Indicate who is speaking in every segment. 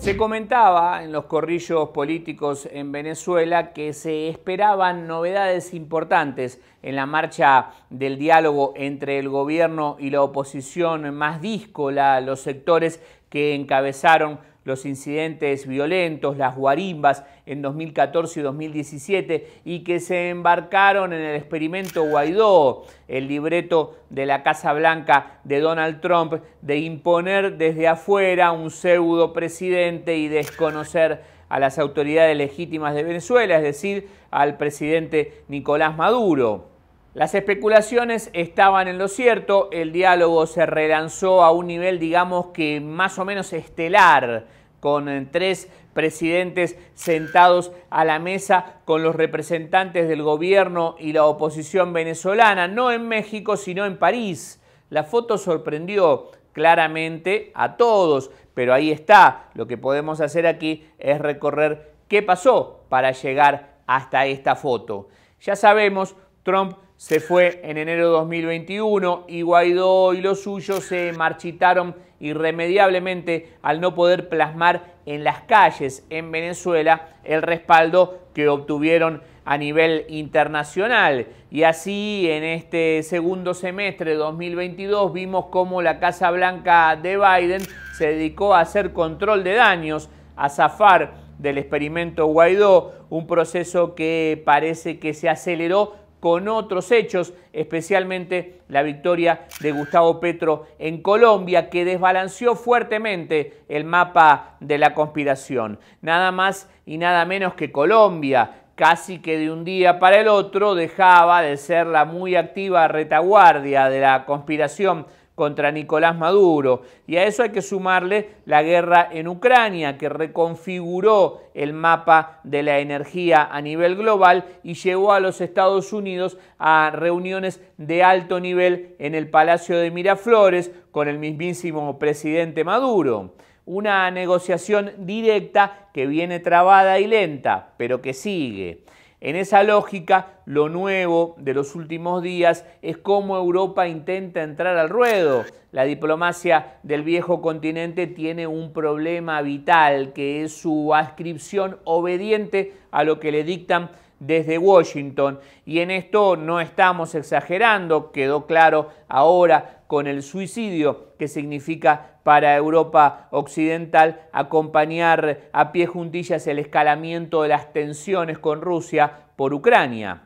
Speaker 1: Se comentaba en los corrillos políticos en Venezuela que se esperaban novedades importantes en la marcha del diálogo entre el gobierno y la oposición más díscola, los sectores que encabezaron los incidentes violentos, las guarimbas en 2014 y 2017 y que se embarcaron en el experimento Guaidó, el libreto de la Casa Blanca de Donald Trump de imponer desde afuera un pseudo presidente y desconocer a las autoridades legítimas de Venezuela, es decir, al presidente Nicolás Maduro. Las especulaciones estaban en lo cierto, el diálogo se relanzó a un nivel, digamos que más o menos estelar con eh, tres presidentes sentados a la mesa con los representantes del gobierno y la oposición venezolana, no en México, sino en París. La foto sorprendió claramente a todos, pero ahí está. Lo que podemos hacer aquí es recorrer qué pasó para llegar hasta esta foto. Ya sabemos, Trump se fue en enero de 2021 y Guaidó y los suyos se marchitaron irremediablemente al no poder plasmar en las calles en Venezuela el respaldo que obtuvieron a nivel internacional. Y así en este segundo semestre de 2022 vimos cómo la Casa Blanca de Biden se dedicó a hacer control de daños, a zafar del experimento Guaidó, un proceso que parece que se aceleró con otros hechos, especialmente la victoria de Gustavo Petro en Colombia, que desbalanceó fuertemente el mapa de la conspiración. Nada más y nada menos que Colombia, casi que de un día para el otro dejaba de ser la muy activa retaguardia de la conspiración contra Nicolás Maduro. Y a eso hay que sumarle la guerra en Ucrania, que reconfiguró el mapa de la energía a nivel global y llevó a los Estados Unidos a reuniones de alto nivel en el Palacio de Miraflores con el mismísimo presidente Maduro una negociación directa que viene trabada y lenta, pero que sigue. En esa lógica, lo nuevo de los últimos días es cómo Europa intenta entrar al ruedo. La diplomacia del viejo continente tiene un problema vital, que es su adscripción obediente a lo que le dictan desde Washington. Y en esto no estamos exagerando, quedó claro ahora con el suicidio que significa para Europa Occidental acompañar a pie juntillas el escalamiento de las tensiones con Rusia por Ucrania.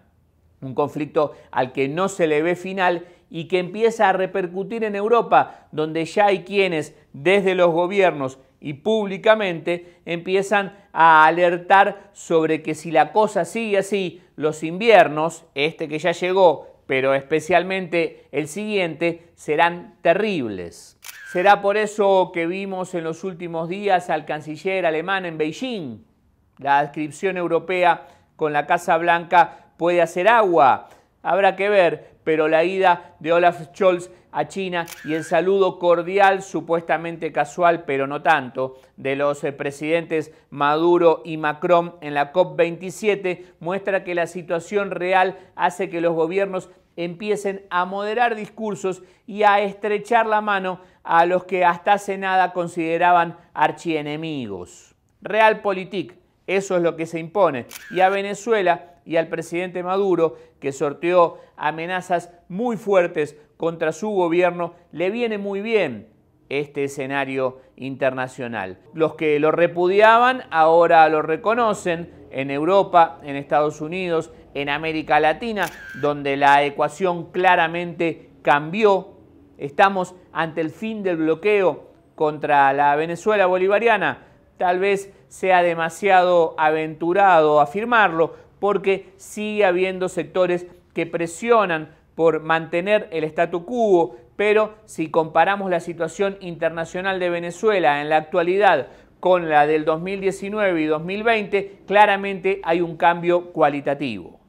Speaker 1: Un conflicto al que no se le ve final y que empieza a repercutir en Europa, donde ya hay quienes desde los gobiernos y públicamente empiezan a alertar sobre que si la cosa sigue así, los inviernos, este que ya llegó, pero especialmente el siguiente, serán terribles. Será por eso que vimos en los últimos días al canciller alemán en Beijing. La adscripción europea con la Casa Blanca puede hacer agua. Habrá que ver, pero la ida de Olaf Scholz a China y el saludo cordial, supuestamente casual, pero no tanto, de los eh, presidentes Maduro y Macron en la COP27 muestra que la situación real hace que los gobiernos empiecen a moderar discursos y a estrechar la mano a los que hasta hace nada consideraban archienemigos. Realpolitik, eso es lo que se impone. Y a Venezuela y al presidente Maduro, que sorteó amenazas muy fuertes contra su gobierno, le viene muy bien este escenario internacional. Los que lo repudiaban ahora lo reconocen en Europa, en Estados Unidos, en América Latina, donde la ecuación claramente cambió. Estamos ante el fin del bloqueo contra la Venezuela bolivariana. Tal vez sea demasiado aventurado afirmarlo, porque sigue habiendo sectores que presionan por mantener el statu quo, pero si comparamos la situación internacional de Venezuela en la actualidad con la del 2019 y 2020, claramente hay un cambio cualitativo.